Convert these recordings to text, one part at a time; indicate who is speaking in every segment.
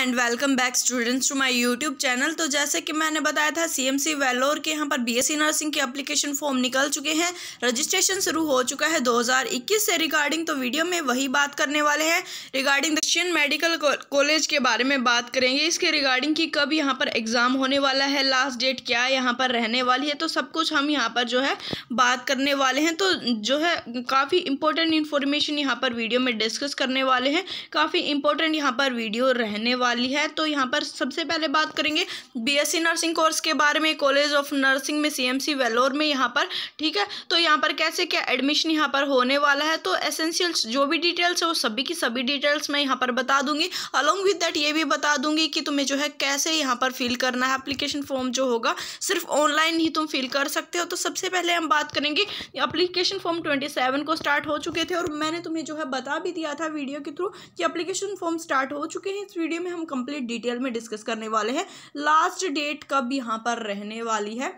Speaker 1: and welcome back students to my YouTube channel तो जैसे कि मैंने बताया था सीएमसी वेलोर के यहाँ पर बीएससी नर्सिंग के एप्लीकेशन फॉर्म निकल चुके हैं रजिस्ट्रेशन शुरू हो चुका है 2021 से रिगार्डिंग तो वीडियो में वही बात करने वाले हैं रिगार्डिंग दक्षिण मेडिकल कॉलेज के बारे में बात करेंगे इसके रिगार्डिंग की कब यहाँ पर एग्ज़ाम होने वाला है लास्ट डेट क्या यहाँ पर रहने वाली है तो सब कुछ हम यहाँ पर जो है बात करने वाले हैं तो जो है काफ़ी इंपॉर्टेंट इन्फॉर्मेशन यहाँ पर वीडियो में डिस्कस करने वाले हैं काफ़ी इंपॉर्टेंट यहाँ पर वीडियो रहने वाले वाली है तो यहाँ पर सबसे पहले बात करेंगे बीएससी नर्सिंग कोर्स के बारे में कॉलेज ऑफ नर्सिंग में सीएमसी वेलोर में यहाँ पर ठीक है तो यहाँ पर कैसे क्या एडमिशन यहाँ पर होने वाला है तो एसेंशियल्स जो भी डिटेल्स है वो सभी की सभी डिटेल्स मैं यहाँ पर बता दूंगी अलॉन्ग विद डैट ये भी बता दूंगी कि तुम्हें जो है कैसे यहाँ पर फिल करना है अप्लीकेशन फॉर्म जो होगा सिर्फ ऑनलाइन ही तुम फिल कर सकते हो तो सबसे पहले हम बात करेंगे अप्लीकेशन फॉर्म ट्वेंटी सेवन को स्टार्ट हो चुके थे और मैंने तुम्हें जो है बता भी दिया था वीडियो के थ्रू कि अप्लीकेशन फॉर्म स्टार्ट हो चुके हैं इस वीडियो में हम हम कंप्लीट डिटेल में डिस्कस करने वाले हैं लास्ट डेट कब यहाँ पर रहने वाली है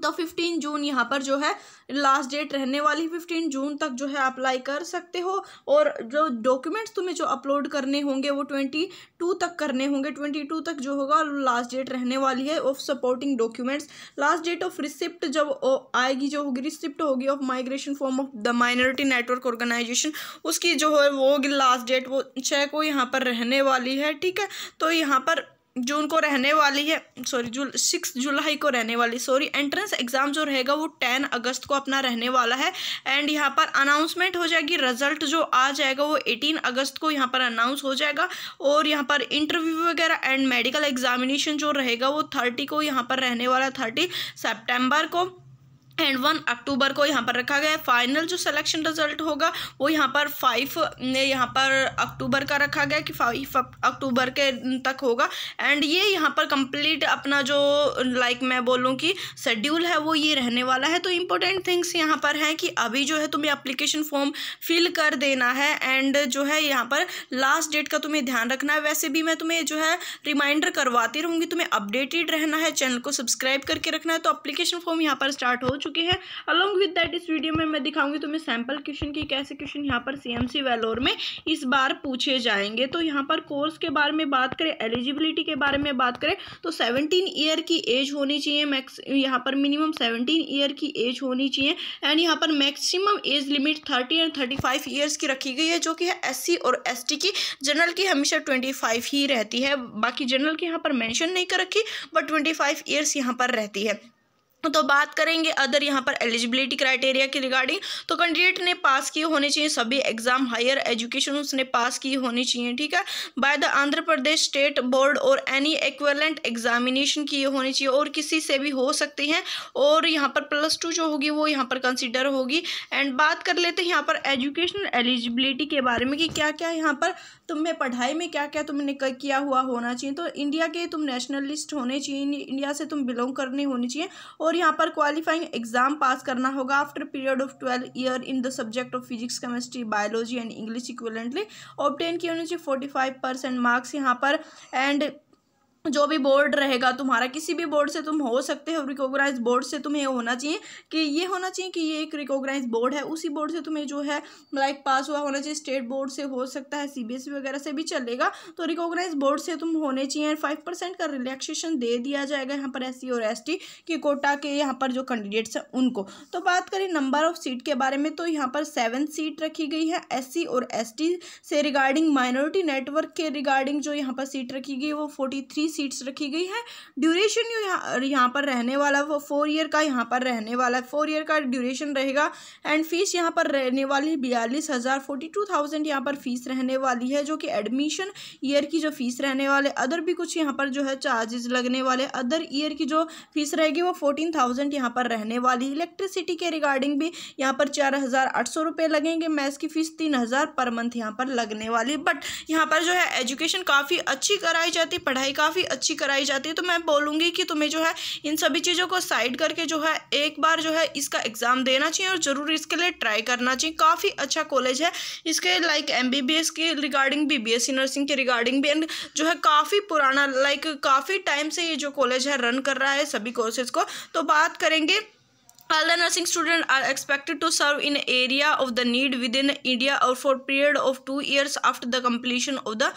Speaker 1: तो 15 जून यहाँ पर जो है लास्ट डेट रहने वाली 15 जून तक जो है अप्लाई कर सकते हो और जो डॉक्यूमेंट्स तुम्हें जो अपलोड करने होंगे वो 22 तक करने होंगे 22 तक जो होगा लास्ट डेट रहने वाली है of supporting documents last date of receipt जब आएगी जो होगी रिसिप्ट होगी of migration form of the minority network organisation उसकी जो है वो लास्ट डेट वो चेक वो यहाँ पर रहने वाली है ठीक है तो यहाँ पर जून को रहने वाली है सॉरी जुल सिक्स जुलाई को रहने वाली सॉरी एंट्रेंस एग्ज़ाम जो रहेगा वो टेन अगस्त को अपना रहने वाला है एंड यहाँ पर अनाउंसमेंट हो जाएगी रिजल्ट जो आ जाएगा वो एटीन अगस्त को यहाँ पर अनाउंस हो जाएगा और यहाँ पर इंटरव्यू वगैरह एंड मेडिकल एग्जामिनेशन जो रहेगा वो थर्टी को यहाँ पर रहने वाला थर्टी सेप्टेम्बर को एंड वन अक्टूबर को यहाँ पर रखा गया है फाइनल जो सिलेक्शन रिजल्ट होगा वो यहाँ पर फाइव ने यहाँ पर अक्टूबर का रखा गया कि फाइव अक्टूबर के तक होगा एंड ये यहाँ पर कंप्लीट अपना जो लाइक like मैं बोलूँ कि शेड्यूल है वो ये रहने वाला है तो इम्पोर्टेंट थिंग्स यहाँ पर हैं कि अभी जो है तुम्हें अप्लीकेशन फॉर्म फिल कर देना है एंड जो है यहाँ पर लास्ट डेट का तुम्हें ध्यान रखना है वैसे भी मैं तुम्हें जो है रिमाइंडर करवाती रहूँगी तुम्हें अपडेटेड रहना है चैनल को सब्सक्राइब करके रखना है तो अप्लीकेशन फॉर्म यहाँ पर स्टार्ट हो चुका चुके हैं अलॉन्ग विद दैट इस वीडियो में मैं दिखाऊंगी तुम्हें सैम्पल क्वेश्चन की कैसे क्वेश्चन यहाँ पर सीएमसी वेलोर में इस बार पूछे जाएंगे तो यहाँ पर कोर्स के बारे में बात करें एलिजिबिलिटी के बारे में बात करें तो सेवनटीन ईयर की एज होनी चाहिए मैक्स यहाँ पर मिनिमम सेवनटीन ईयर की एज होनी चाहिए एंड यहाँ पर maximum age limit thirty and thirty five years की रखी गई है जो कि एस सी और एस की जनरल की हमेशा ट्वेंटी फाइव ही रहती है बाकी जनरल की यहाँ पर मैंशन नहीं कर रखी बट ट्वेंटी फाइव ईयर्स यहाँ पर रहती है तो बात करेंगे अदर यहाँ पर एलिजिबिलिटी क्राइटेरिया के रिगार्डिंग तो कैंडिडेट ने पास किए होने चाहिए सभी एग्जाम हायर एजुकेशन उसने पास किए होने चाहिए ठीक है by the Andhra Pradesh state board और एनी एक्वेलेंट एग्जामिनेशन किए होने चाहिए और किसी से भी हो सकते हैं और यहाँ पर प्लस टू जो होगी वो यहाँ पर कंसिडर होगी एंड बात कर लेते हैं यहाँ पर एजुकेशन एलिजिबिलिटी के बारे में कि क्या क्या यहाँ पर तुम्हें पढ़ाई में क्या क्या तुमने किया हुआ होना चाहिए तो इंडिया के तुम नेशनलिस्ट होने चाहिए इंडिया से तुम बिलोंग करने होने चाहिए और और यहाँ पर क्वालिफाइंग एग्जाम पास करना होगा after period of twelve year in the subject of physics chemistry biology and English equivalently obtain किए होने चाहिए फोर्टी फाइव परसेंट मार्क्स यहाँ पर एंड जो भी बोर्ड रहेगा तुम्हारा किसी भी बोर्ड से तुम हो सकते हो रिकोगनाइज बोर्ड से तुम्हें होना चाहिए कि ये होना चाहिए कि ये एक रिकोगनाइज बोर्ड है उसी बोर्ड से तुम्हें जो है लाइक पास हुआ होना चाहिए स्टेट बोर्ड से हो सकता है सीबीएसई e वगैरह से भी चलेगा तो रिकोगनाइज बोर्ड से तुम होने चाहिए फाइव परसेंट का रिलैक्सेशन दे दिया जाएगा यहाँ पर एस और एस के कोटा के यहाँ पर जो कैंडिडेट्स हैं उनको तो बात करें नंबर ऑफ सीट के बारे में तो यहाँ पर सेवन सीट रखी गई है एस और एस से रिगार्डिंग माइनॉरिटी नेटवर्क के रिगार्डिंग जो यहाँ पर सीट रखी गई वो फोर्टी सीट्स रखी गई है ड्यूरेशन यहाँ यहाँ पर रहने वाला वो फोर ईयर का यहाँ पर रहने वाला है फोर ईयर का ड्यूरेशन रहेगा एंड फीस यहाँ पर रहने वाली बयालीस हज़ार फोर्टी टू थाउजेंड यहाँ पर फीस रहने वाली है जो कि एडमिशन ईयर की जो फीस रहने वाले अदर भी कुछ यहाँ पर जो है चार्जेस लगने वाले अदर ईयर की जो फीस रहेगी वो फोर्टीन थाउजेंड यहाँ पर रहने वाली इलेक्ट्रिसिटी के रिगार्डिंग भी यहाँ पर चार हज़ार आठ सौ रुपये लगेंगे मैथ्स की फ़ीस तीन हज़ार पर मंथ यहाँ पर लगने वाली बट यहाँ पर जो है एजुकेशन काफ़ी अच्छी कराई जाती पढ़ाई काफ़ी काफ़ी अच्छी कराई जाती है तो मैं बोलूँगी कि तुम्हें जो है इन सभी चीज़ों को साइड करके जो है एक बार जो है इसका एग्ज़ाम देना चाहिए और ज़रूर इसके लिए ट्राई करना चाहिए काफ़ी अच्छा कॉलेज है इसके लाइक एम के रिगार्डिंग बी नर्सिंग के रिगार्डिंग भी एंड जो है काफ़ी पुराना लाइक काफ़ी टाइम से ये जो कॉलेज है रन कर रहा है सभी कोर्सेज को तो बात करेंगे all the nursing students are expected to serve in area of the need within india or for period of 2 years after the completion of the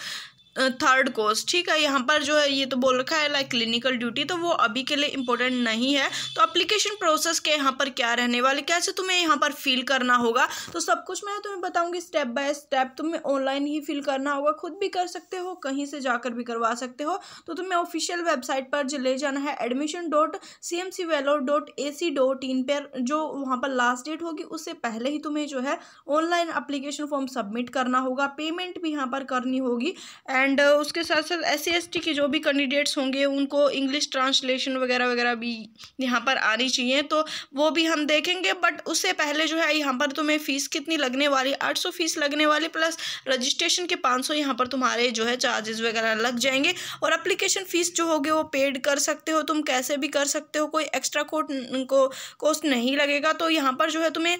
Speaker 1: third course ठीक है यहाँ पर जो है ये तो बोल रखा है लाइक क्लिनिकल ड्यूटी तो वो अभी के लिए इम्पोर्टेंट नहीं है तो अप्लीकेशन प्रोसेस के यहाँ पर क्या रहने वाले कैसे तुम्हें यहाँ पर फिल करना होगा तो सब कुछ मैं तुम्हें बताऊँगी स्टेप बाय स्टेप तुम्हें ऑनलाइन ही फिल करना होगा खुद भी कर सकते हो कहीं से जाकर भी करवा सकते हो तो तुम्हें ऑफिशियल वेबसाइट पर ले जाना है admission dot C M C Vellore dot A C dot in पर जो वहाँ पर लास्ट डेट होगी उससे पहले ही तुम्हें जो है ऑनलाइन अप्लीकेशन फॉर्म सबमिट करना होगा पेमेंट भी यहाँ पर करनी होगी एंड एंड uh, उसके साथ साथ एस सी के जो भी कैंडिडेट्स होंगे उनको इंग्लिश ट्रांसलेशन वगैरह वगैरह भी यहाँ पर आनी चाहिए तो वो भी हम देखेंगे बट उससे पहले जो है यहाँ पर तुम्हें तो फ़ीस कितनी लगने वाली आठ सौ फीस लगने वाली प्लस रजिस्ट्रेशन के पाँच सौ यहाँ पर तुम्हारे जो है चार्जेस वगैरह लग जाएंगे और अप्लीकेशन फ़ीस जो होगी वो पेड कर सकते हो तुम कैसे भी कर सकते हो कोई एक्स्ट्रा कोट को कॉस्ट नहीं लगेगा तो यहाँ पर जो है तुम्हें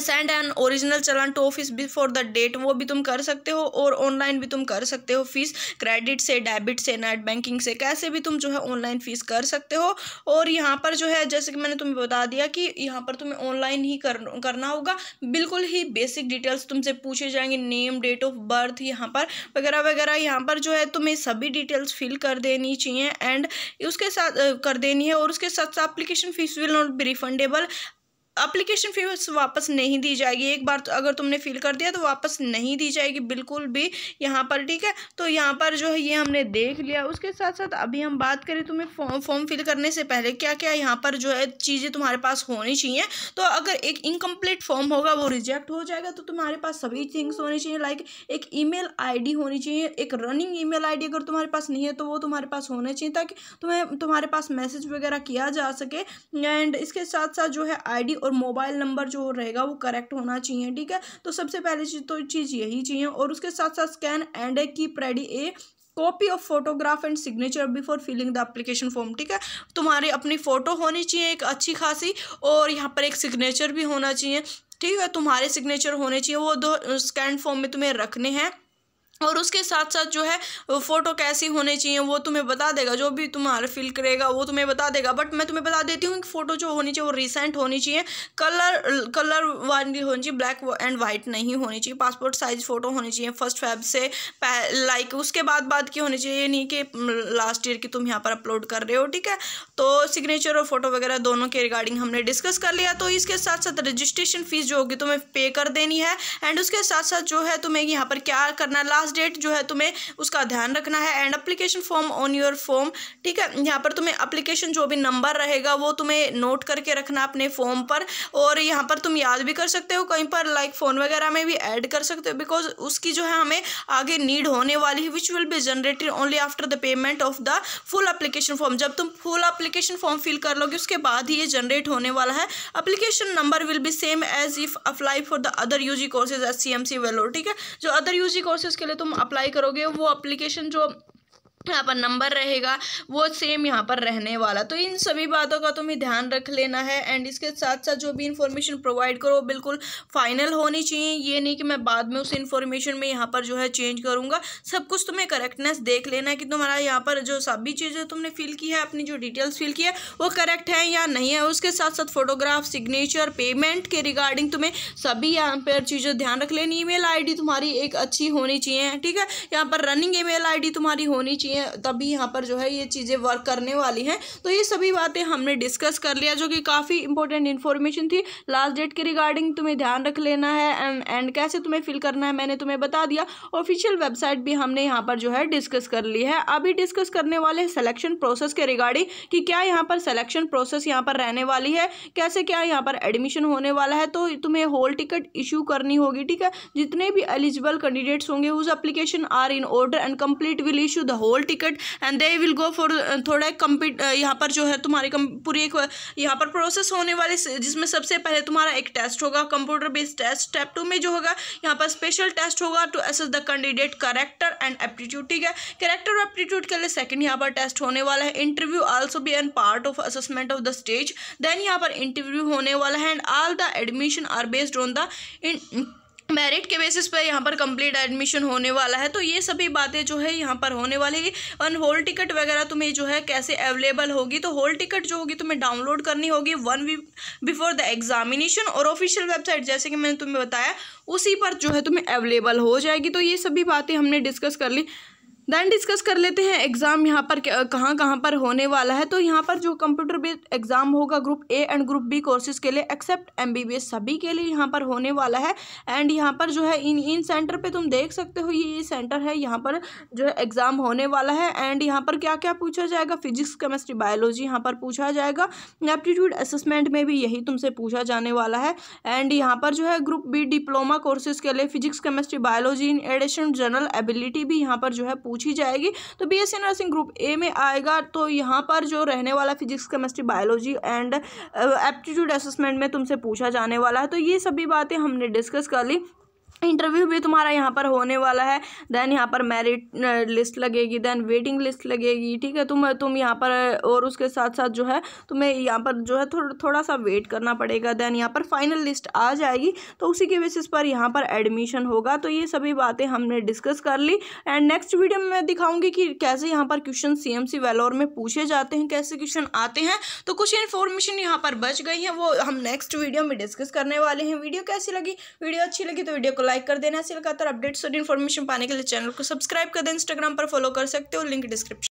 Speaker 1: send an original challan to office before the date वो भी तुम कर सकते हो और ऑनलाइन भी तुम कर सकते हो फीस क्रेडिट से डेबिट से नेट बैंकिंग से कैसे भी तुम जो है ऑनलाइन फीस कर सकते हो और यहाँ पर जो है जैसे कि मैंने तुम्हें बता दिया कि यहाँ पर तुम्हें ऑनलाइन ही कर, करना होगा बिल्कुल ही बेसिक डिटेल्स तुमसे पूछे जाएंगे नेम डेट ऑफ बर्थ यहाँ पर वगैरह वगैरह यहाँ पर जो है तुम्हें सभी डिटेल्स फिल कर देनी चाहिए एंड उसके साथ कर देनी है और उसके साथ साथ application fees will not be refundable application fees वापस नहीं दी जाएगी एक बार तो अगर तुमने फिल कर दिया तो वापस नहीं दी जाएगी बिल्कुल भी यहाँ पर ठीक है तो यहाँ पर जो है ये हमने देख लिया उसके साथ साथ अभी हम बात करें तुम्हें फॉर्म फॉर्म फिल करने से पहले क्या क्या यहाँ पर जो है चीज़ें तुम्हारे पास होनी चाहिए तो अगर एक इनकम्प्लीट फॉर्म होगा वो रिजेक्ट हो जाएगा तो तुम्हारे पास सभी थिंग्स होनी चाहिए लाइक एक ई मेल होनी चाहिए एक रनिंग ई मेल अगर तुम्हारे पास नहीं है तो वो तुम्हारे पास होना चाहिए ताकि तुम्हें तुम्हारे पास मैसेज वगैरह किया जा सके एंड इसके साथ साथ जो है आई और मोबाइल नंबर जो रहेगा वो करेक्ट होना चाहिए ठीक है तो सबसे पहले चीज़ तो चीज़ यही चाहिए और उसके साथ साथ scan and a keep ready a copy of photograph and signature before filling the application form ठीक है तुम्हारी अपनी फ़ोटो होनी चाहिए एक अच्छी खासी और यहाँ पर एक सिग्नेचर भी होना चाहिए ठीक है तुम्हारे सिग्नेचर होने चाहिए वो दो स्कैन फॉर्म में तुम्हें रखने हैं और उसके साथ साथ जो है फ़ोटो कैसी होने चाहिए वो तुम्हें बता देगा जो भी तुम्हारा फील करेगा वो तुम्हें बता देगा बट मैं तुम्हें बता देती हूँ कि फ़ोटो जो होनी चाहिए वो रिसेंट होनी चाहिए कलर कलर वाली होनी चाहिए ब्लैक एंड वाइट नहीं होनी चाहिए पासपोर्ट साइज़ फ़ोटो होनी चाहिए फर्स्ट फैब से लाइक उसके बाद बाद की होनी चाहिए नहीं कि लास्ट ईयर की तुम यहाँ पर अपलोड कर रहे हो ठीक है तो सिग्नेचर और फ़ोटो वगैरह दोनों के रिगार्डिंग हमने डिस्कस कर लिया तो इसके साथ साथ रजिस्ट्रेशन फ़ीस जो होगी तुम्हें पे कर देनी है एंड उसके साथ साथ जो है तुम्हें यहाँ पर क्या करना लास्ट लास्ट डेट जो है तुम्हें उसका ध्यान रखना है and application form on your form ठीक है यहाँ पर तुम्हें अप्लीकेशन जो भी नंबर रहेगा वो तुम्हें नोट करके रखना अपने फॉर्म पर और यहाँ पर तुम याद भी कर सकते हो कहीं पर लाइक फ़ोन वगैरह में भी ऐड कर सकते हो बिकॉज उसकी जो है हमें आगे नीड होने वाली है which will be generated only after the payment of the full application form जब तुम फुल अप्लीकेशन फॉर्म फिल कर लोगे उसके बाद ही ये जनरेट होने वाला है application number will be same as if apply for the other U G courses as C M C Vellore ठीक है जो अदर यू जी कोर्सेज के लिए तुम अप्लाई करोगे वो अप्लीकेशन जो यहाँ पर नंबर रहेगा वो सेम यहाँ पर रहने वाला तो इन सभी बातों का तुम्हें ध्यान रख लेना है एंड इसके साथ साथ जो भी इन्फॉर्मेशन प्रोवाइड करो वो बिल्कुल फाइनल होनी चाहिए ये नहीं कि मैं बाद में उस इन्फॉर्मेशन में यहाँ पर जो है चेंज करूँगा सब कुछ तुम्हें करेक्टनेस देख लेना है कि तुम्हारा यहाँ पर जो सभी चीज़ें तुमने फिल की है अपनी जो डिटेल्स फिल की है वो करेक्ट है या नहीं है उसके साथ साथ फोटोग्राफ सिग्नेचर पेमेंट के रिगार्डिंग तुम्हें सभी यहाँ पर चीज़ें ध्यान रख लेनी ई मेल तुम्हारी एक अच्छी होनी चाहिए ठीक है यहाँ पर रनिंग ई मेल तुम्हारी होनी चाहिए होती हैं तभी यहाँ पर जो है ये चीज़ें वर्क करने वाली हैं तो ये सभी बातें हमने डिस्कस कर लिया जो कि काफ़ी इंपॉर्टेंट इन्फॉर्मेशन थी लास्ट डेट के रिगार्डिंग तुम्हें ध्यान रख लेना है एंड कैसे तुम्हें फिल करना है मैंने तुम्हें बता दिया ऑफिशियल वेबसाइट भी हमने यहाँ पर जो है डिस्कस कर ली है अभी डिस्कस करने वाले सिलेक्शन प्रोसेस के रिगार्डिंग कि क्या यहाँ पर सिलेक्शन प्रोसेस यहाँ पर रहने वाली है कैसे क्या यहाँ पर एडमिशन होने वाला है तो तुम्हें होल टिकट इशू करनी होगी ठीक है जितने भी एलिजिबल कैंडिडेट्स होंगे उस application are in order and complete will issue the hall double ticket and they will go for थोड़ा एक कम्पीट uh, यहाँ पर जो है तुम्हारी पूरी एक uh, यहाँ पर प्रोसेस होने वाली जिसमें सबसे पहले तुम्हारा एक टेस्ट होगा computer based test step two में जो होगा यहाँ पर स्पेशल टेस्ट होगा to assess the candidate character and aptitude ठीक है करेक्टर और एप्टीट्यूड के लिए सेकंड यहाँ पर टेस्ट होने वाला है interview also be an part of assessment of the stage then यहाँ पर इंटरव्यू होने वाला है and all the admission are based on the merit के बेसिस पर यहाँ पर कंप्लीट एडमिशन होने वाला है तो ये सभी बातें जो है यहाँ पर होने वाली है और होल टिकट वगैरह तुम्हें जो है कैसे अवेलेबल होगी तो होल टिकट जो होगी तुम्हें डाउनलोड करनी होगी one week before the examination और ऑफिशियल वेबसाइट जैसे कि मैंने तुम्हें बताया उसी पर जो है तुम्हें अवेलेबल हो जाएगी तो ये सभी बातें हमने डिस्कस कर ली दैन डिस्कस कर लेते हैं एग्ज़ाम यहाँ पर कहाँ कहाँ पर होने वाला है तो यहाँ पर जो कंप्यूटर बेस्ड एग्ज़ाम होगा group A and group B courses के लिए एक्सेप्ट एमबीबीएस सभी के लिए यहाँ पर होने वाला है एंड यहाँ पर जो है इन इन सेंटर पे तुम देख सकते हो ये ये सेंटर है यहाँ पर जो है एग्ज़ाम होने वाला है एंड यहाँ पर क्या क्या पूछा जाएगा फिजिक्स केमिस्ट्री बायोलॉजी यहाँ पर पूछा जाएगा एप्टीट्यूड असेसमेंट में भी यही तुमसे पूछा जाने वाला है एंड यहाँ पर जो है ग्रुप बी डिप्लोमा कोर्सेज के लिए physics chemistry biology in addition general ability भी यहाँ पर जो है पूछी जाएगी तो B S nursing group A में आएगा तो यहाँ पर जो रहने वाला physics chemistry biology and aptitude assessment में तुमसे पूछा जाने वाला है तो ये सभी बातें हमने डिस्कस कर ली इंटरव्यू भी तुम्हारा यहाँ पर होने वाला है देन यहाँ पर मेरिट लिस्ट लगेगी देन वेटिंग लिस्ट लगेगी ठीक है तुम तुम यहाँ पर और उसके साथ साथ जो है तुम्हें यहाँ पर जो है थोड़ा थोड़ा सा वेट करना पड़ेगा देन यहाँ पर फाइनल लिस्ट आ जाएगी तो उसी के बेसिस पर यहाँ पर एडमिशन होगा तो ये सभी बातें हमने डिस्कस कर ली एंड नेक्स्ट वीडियो में मैं दिखाऊंगी कि कैसे यहाँ पर क्वेश्चन सी वेलोर में पूछे जाते हैं कैसे क्वेश्चन आते हैं तो कुछ इन्फॉर्मेशन यहाँ पर बच गई है वो हम नेक्स्ट वीडियो में डिस्कस करने वाले हैं वीडियो कैसी लगी वीडियो अच्छी लगी तो वीडियो को लाइक कर देना ऐसे लगातार अपडेट्स और इन्फॉर्मेशन पाने के लिए चैनल को सब्सक्राइब कर दें इंस्टाग्राम पर फॉलो कर सकते हो लिंक डिस्क्रिप्शन